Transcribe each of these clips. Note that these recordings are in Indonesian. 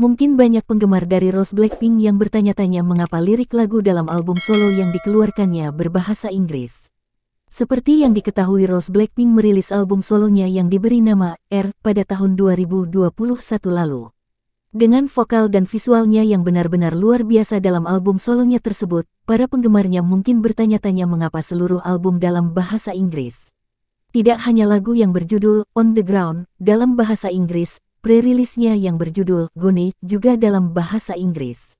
Mungkin banyak penggemar dari Rose Blackpink yang bertanya-tanya mengapa lirik lagu dalam album solo yang dikeluarkannya berbahasa Inggris. Seperti yang diketahui Rose Blackpink merilis album solonya yang diberi nama R pada tahun 2021 lalu. Dengan vokal dan visualnya yang benar-benar luar biasa dalam album solonya tersebut, para penggemarnya mungkin bertanya-tanya mengapa seluruh album dalam bahasa Inggris. Tidak hanya lagu yang berjudul On The Ground dalam bahasa Inggris, prerilisnya yang berjudul Gone juga dalam bahasa Inggris.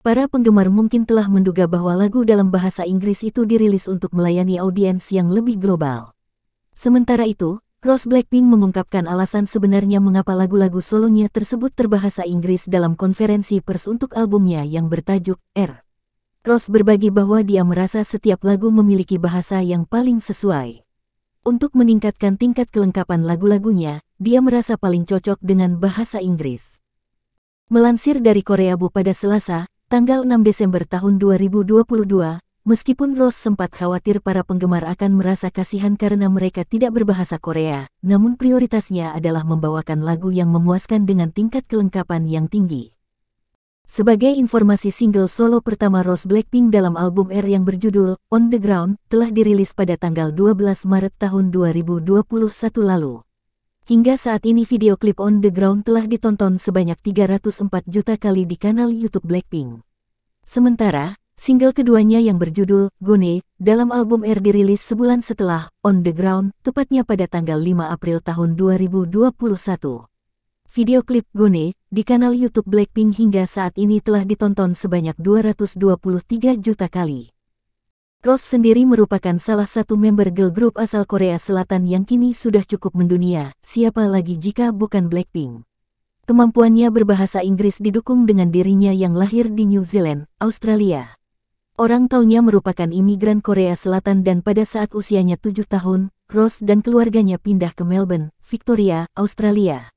Para penggemar mungkin telah menduga bahwa lagu dalam bahasa Inggris itu dirilis untuk melayani audiens yang lebih global. Sementara itu, Rose Blackpink mengungkapkan alasan sebenarnya mengapa lagu-lagu solonya tersebut terbahasa Inggris dalam konferensi pers untuk albumnya yang bertajuk R. Rose berbagi bahwa dia merasa setiap lagu memiliki bahasa yang paling sesuai. Untuk meningkatkan tingkat kelengkapan lagu-lagunya, dia merasa paling cocok dengan bahasa Inggris. Melansir dari Korea Bu pada Selasa, tanggal 6 Desember tahun 2022, meskipun Rose sempat khawatir para penggemar akan merasa kasihan karena mereka tidak berbahasa Korea, namun prioritasnya adalah membawakan lagu yang memuaskan dengan tingkat kelengkapan yang tinggi. Sebagai informasi single solo pertama Rose Blackpink dalam album R yang berjudul On The Ground telah dirilis pada tanggal 12 Maret tahun 2021 lalu. Hingga saat ini video klip On The Ground telah ditonton sebanyak 304 juta kali di kanal YouTube Blackpink. Sementara, single keduanya yang berjudul Gone dalam album Air dirilis sebulan setelah On The Ground, tepatnya pada tanggal 5 April tahun 2021. Video klip Gone di kanal YouTube Blackpink hingga saat ini telah ditonton sebanyak 223 juta kali. Ross sendiri merupakan salah satu member girl group asal Korea Selatan yang kini sudah cukup mendunia, siapa lagi jika bukan Blackpink. Kemampuannya berbahasa Inggris didukung dengan dirinya yang lahir di New Zealand, Australia. Orang taunya merupakan imigran Korea Selatan dan pada saat usianya tujuh tahun, Ross dan keluarganya pindah ke Melbourne, Victoria, Australia.